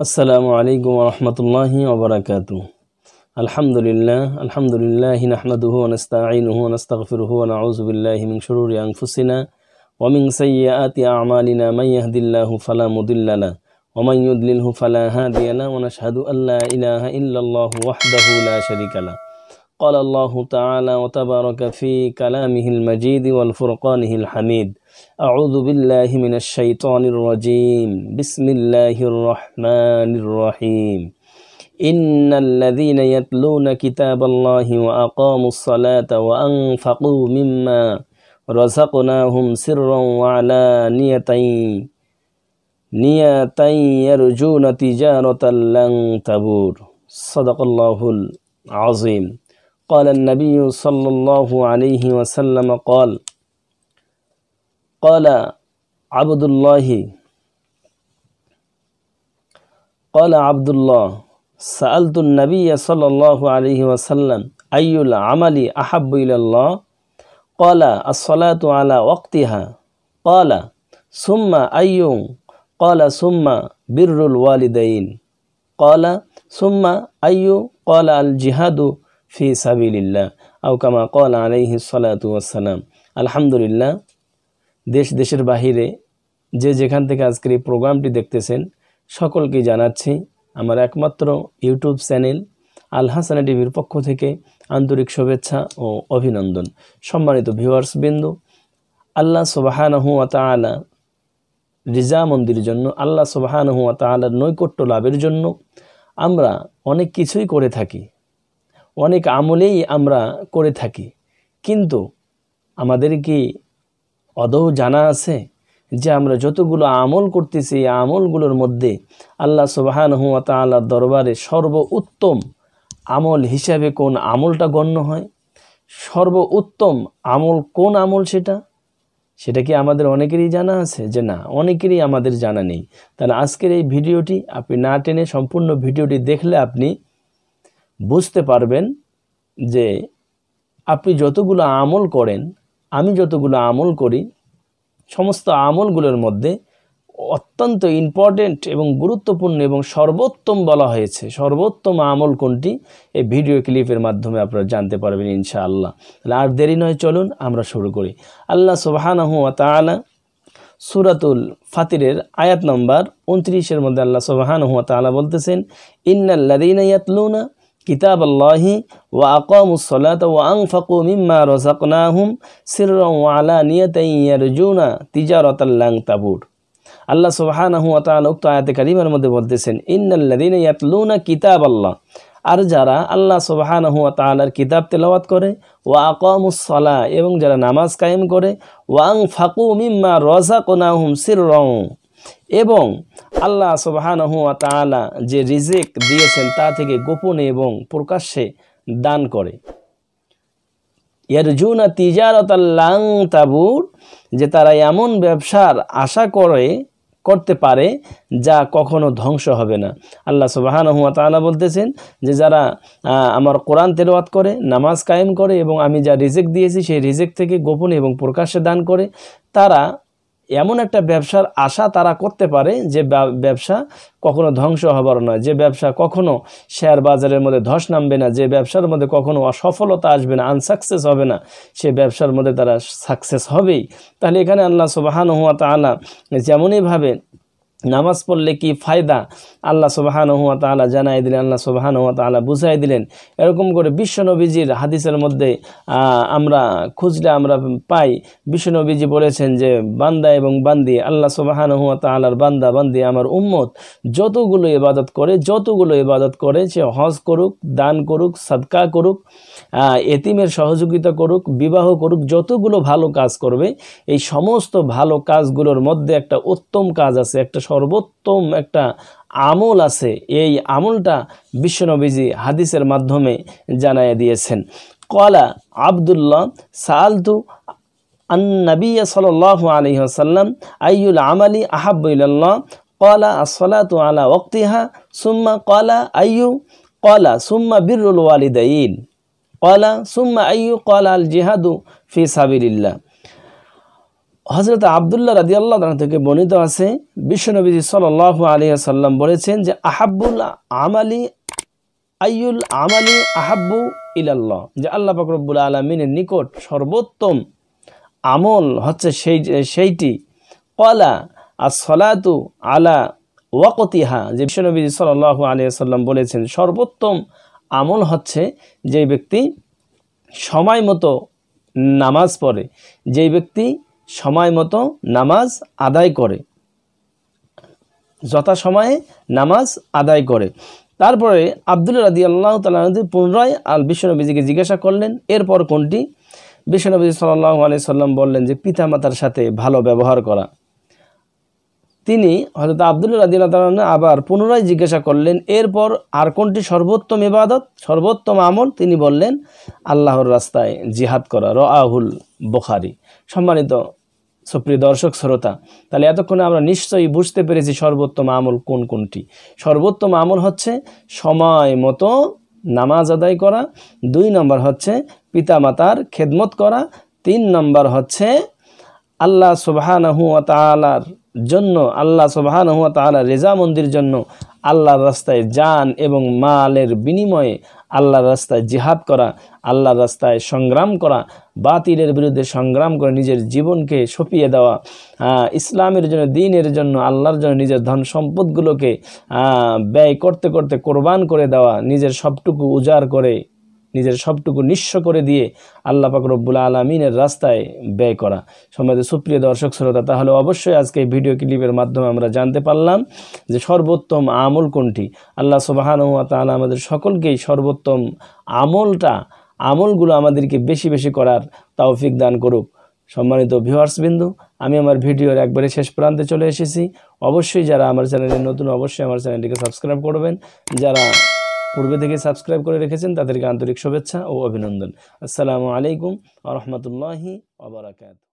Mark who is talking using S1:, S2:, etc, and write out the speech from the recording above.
S1: السلام عليكم ورحمة الله وبركاته الحمد لله الحمد لله نحمده ونستعينه ونستغفره ونعوذ بالله من شرور أنفسنا ومن سيئات أعمالنا من يهد الله فلا مضل له ومن يضلله فلا هادي له ونشهد أن لا إله إلا الله وحده لا شريك له قال الله تعالى وتبارك في كلامه المجيد والفرقانه الحميد أعوذ بالله من الشيطان الرجيم بسم الله الرحمن الرحيم إن الذين يتلون كتاب الله وأقاموا الصلاة وأنفقوا مما رزقناهم سرا وعلانية نية يرجون تجارة لن تبور صدق الله العظيم قال النبي صلى الله عليه وسلم قال قال عبد الله قال عبد الله سألت النبي صلى الله عليه وسلم أي العمل أحب إلى الله قال الصلاة على وقتها قال ثم أي قال ثم بر الوالدين قال ثم أي قال الجهاد ফি সাবিল্লা আউকামা call আলাইহি সালাতু আসসালাম আলহামদুলিল্লাহ দেশ দেশের বাহিরে যে যেখান থেকে আজকের এই প্রোগ্রামটি দেখতেছেন সকলকে জানাচ্ছি আমার একমাত্র ইউটিউব চ্যানেল আল হাসানা টিভির পক্ষ থেকে আন্তরিক শুভেচ্ছা ও অভিনন্দন সম্মানিত ভিউয়ার্স বিন্দু আল্লাহ সুবাহানহু আতালা রিজা মন্দির জন্য আল্লাহ সুবাহানহু আতালার নৈকট্য লাভের জন্য আমরা অনেক কিছুই করে থাকি অনেক আমলেই আমরা করে থাকি কিন্তু আমাদের কি অদৌ জানা আছে যে আমরা যতগুলো আমল করতেছি এই আমলগুলোর মধ্যে আল্লাহ সুবাহান হুয়া দরবারে সর্বোত্তম আমল হিসাবে কোন আমলটা গণ্য হয় সর্বোত্তম আমল কোন আমল সেটা সেটা কি আমাদের অনেকেরই জানা আছে যে না অনেকেরই আমাদের জানা নেই তাহলে আজকের এই ভিডিওটি আপনি না টেনে সম্পূর্ণ ভিডিওটি দেখলে আপনি বুঝতে পারবেন যে আপনি যতগুলো আমল করেন আমি যতগুলো আমল করি সমস্ত আমলগুলোর মধ্যে অত্যন্ত ইম্পর্টেন্ট এবং গুরুত্বপূর্ণ এবং সর্বোত্তম বলা হয়েছে সর্বোত্তম আমল কোনটি এই ভিডিও ক্লিপের মাধ্যমে আপনারা জানতে পারবেন ইনশাআল্লাহ তাহলে আর দেরি নয় চলুন আমরা শুরু করি আল্লাহ সুবাহানাহু তালা সুরাতুল ফাতিরের আয়াত নম্বর উনত্রিশের মধ্যে আল্লাহ সুবাহানাহু তালা বলতেছেন ইন্নাল্লাদিনা ইয়াতলুনা কিতাব আল্লাহি ওয়া আকামুসলাত ওয়া আংফাকু মিম্মা রজাকনাহুম সিররা ওয়ালা নিয়তাইয়ারজুনা তিজারাতাল্লাং তাবুর আল্লাহ সুবহানাহু ওয়া তাআলা উক্ত আয়াতে কারিমার মধ্যে বলতেছেন ইন্নাল্লাযীনা ইয়াতলুনা কিতাব আল্লাহ আর যারা আল্লাহ সুবহানাহু ওয়া তাআলার কিতাব তেলাওয়াত করে ওয়া আকামুসসালা এবং যারা নামাজ কায়েম করে ওয়া ফাকু মিম্মা রজাকনাহুম সিররা এবং আল্লাহ সুবাহানহুয়া যে রিজেক দিয়েছেন তা থেকে গোপনে এবং প্রকাশ্যে দান করে ইয়ারজুনা তিজারত লাং তাবুর যে তারা এমন ব্যবসার আশা করে করতে পারে যা কখনো ধ্বংস হবে না আল্লাহ সুবাহান তালা বলতেছেন যে যারা আমার কোরআন তেরোয়াত করে নামাজ কায়েম করে এবং আমি যা রিজেক দিয়েছি সেই রিজেক থেকে গোপনে এবং প্রকাশ্যে দান করে তারা এমন একটা ব্যবসার আশা তারা করতে পারে যে ব্যবসা কখনো ধ্বংস হবার নয় যে ব্যবসা কখনো শেয়ার বাজারের মধ্যে ধস নামবে না যে ব্যবসার মধ্যে কখনো অসফলতা আসবে না আনসাকসেস হবে না সে ব্যবসার মধ্যে তারা সাকসেস হবেই তাহলে এখানে আল্লাহ সুবাহান হুয়া তালা যেমনইভাবে নামাজ পড়লে কি ফায়দা আল্লাহ সুবাহান হুয়া তালা জানাই দিলেন আল্লাহ সুবাহান হুয়া তালা বুঝাই দিলেন এরকম করে বিশ্বনবীজির হাদিসের মধ্যে আমরা খুঁজলে আমরা পাই বিশ্বনবীজি বলেছেন যে বান্দা এবং বান্দি আল্লাহ সুবাহান হুয়া তালার বান্দা বান্দি আমার উম্মত যতগুলো ইবাদত করে যতগুলো ইবাদত করে সে হজ করুক দান করুক সাদকা করুক এতিমের সহযোগিতা করুক বিবাহ করুক যতগুলো ভালো কাজ করবে এই সমস্ত ভালো কাজগুলোর মধ্যে একটা উত্তম কাজ আছে একটা সর্বোত্তম একটা আমল আছে এই আমলটা বিশ্বনবীজি হাদিসের মাধ্যমে জানাই দিয়েছেন কলা আবদুল্লাহ সালতু আন্নবী সাল আলী আসাল্লাম আইউল আমালি আহাবুল্লাহ কলা আসলাত তু আলা ওক্তিহা সুম্মা কলা আইউ কলা সুম্মা বিরুল ওয়ালিদাইন কলা সুম্মা আইউ কলা আল জিহাদু ফি সাবিল্লা হজরত আবদুল্লাহ রাজি আল্লাহ থেকে বর্ণিত আছে বিশ্বনবীজি সাল আলিয়া বলেছেন যে আহাবুল আমালি আইউল আমালি আহাব্বু ইলাল্লাহ যে আল্লাহ ফকরবুল আলমিনের নিকট সর্বোত্তম আমল হচ্ছে সেই সেইটি কলা আর সলাতু আলা ওয়াকতিহা যে বিশ্বনবীজি সাল আলিয়া বলেছেন সর্বোত্তম আমল হচ্ছে যে ব্যক্তি সময় মতো নামাজ পড়ে যেই ব্যক্তি সময় মতো নামাজ আদায় করে যথাসময়ে নামাজ আদায় করে তারপরে আব্দুল্লা রাদি আল্লাহ তালাহদি পুনরায় আল বিশ্বনবীজিকে জিজ্ঞাসা করলেন এরপর কোনটি বিশ্বনবীজি সাল্লাহ আলি সাল্লাম বললেন যে পিতামাতার সাথে ভালো ব্যবহার করা তিনি হয়তো আবদুল্লা রাদিল্লা তালা আবার পুনরায় জিজ্ঞাসা করলেন এরপর আর কোনটি সর্বোত্তম ইবাদত সর্বোত্তম আমল তিনি বললেন আল্লাহর রাস্তায় জিহাদ করা র আহুল বোখারি সম্মানিত সুপ্রিয় দর্শক শ্রোতা তাহলে এতক্ষণে আমরা নিশ্চয়ই বুঝতে পেরেছি সর্বোত্তম আমল কোন কোনটি সর্বোত্তম আমল হচ্ছে সময় মতো নামাজ আদায় করা দুই নম্বর হচ্ছে পিতামাতার খেদমত করা তিন নম্বর হচ্ছে আল্লাহ সুবাহানহু তালার জন্য আল্লাহ সুবাহানহু তালা রেজা মন্দির জন্য আল্লাহর রাস্তায় যান এবং মালের বিনিময়ে আল্লাহর রাস্তায় জিহাদ করা আল্লাহর রাস্তায় সংগ্রাম করা বাতিলের বিরুদ্ধে সংগ্রাম করে নিজের জীবনকে সঁপিয়ে দেওয়া ইসলামের জন্য দিনের জন্য আল্লাহর জন্য নিজের ধন সম্পদগুলোকে ব্যয় করতে করতে কোরবান করে দেওয়া নিজের সবটুকু উজাড় করে নিজের সবটুকু নিঃস্ব করে দিয়ে আল্লাহ পাক রব্বুল আলমিনের রাস্তায় ব্যয় করা সমাজ সুপ্রিয় দর্শক শ্রোতা তাহলে অবশ্যই আজকে এই ভিডিও ক্লিপের মাধ্যমে আমরা জানতে পারলাম যে সর্বোত্তম আমল কোনটি আল্লাহ সুবাহানুয়া তাহলে আমাদের সকলকেই সর্বোত্তম আমলটা আমলগুলো আমাদেরকে বেশি বেশি করার তাওফিক দান করুক সম্মানিত ভিউয়ার্সবিন্দু আমি আমার ভিডিওর একবারে শেষ প্রান্তে চলে এসেছি অবশ্যই যারা আমার চ্যানেলে নতুন অবশ্যই আমার চ্যানেলটিকে সাবস্ক্রাইব করবেন যারা পূর্বে থেকে সাবস্ক্রাইব করে রেখেছেন তাদেরকে আন্তরিক শুভেচ্ছা ও অভিনন্দন আসসালামু আলাইকুম আ রহমতুল্লাহি আবরাকাত